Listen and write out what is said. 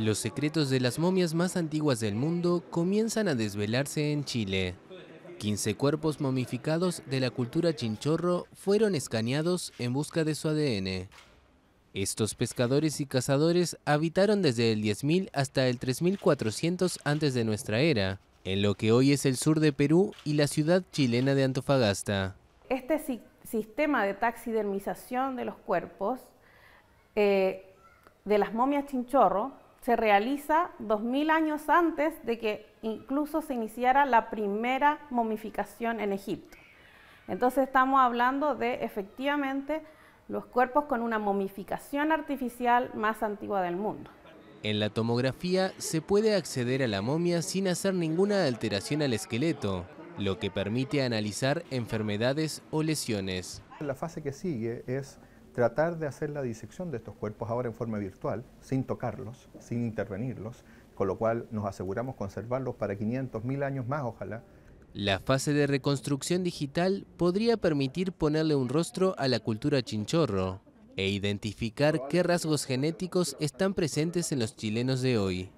Los secretos de las momias más antiguas del mundo comienzan a desvelarse en Chile. 15 cuerpos momificados de la cultura chinchorro fueron escaneados en busca de su ADN. Estos pescadores y cazadores habitaron desde el 10.000 hasta el 3.400 antes de nuestra era, en lo que hoy es el sur de Perú y la ciudad chilena de Antofagasta. Este sistema de taxidermización de los cuerpos eh, de las momias chinchorro se realiza 2.000 años antes de que incluso se iniciara la primera momificación en Egipto. Entonces estamos hablando de efectivamente los cuerpos con una momificación artificial más antigua del mundo. En la tomografía se puede acceder a la momia sin hacer ninguna alteración al esqueleto, lo que permite analizar enfermedades o lesiones. La fase que sigue es tratar de hacer la disección de estos cuerpos ahora en forma virtual, sin tocarlos, sin intervenirlos, con lo cual nos aseguramos conservarlos para 500 años más, ojalá. La fase de reconstrucción digital podría permitir ponerle un rostro a la cultura chinchorro e identificar qué rasgos genéticos están presentes en los chilenos de hoy.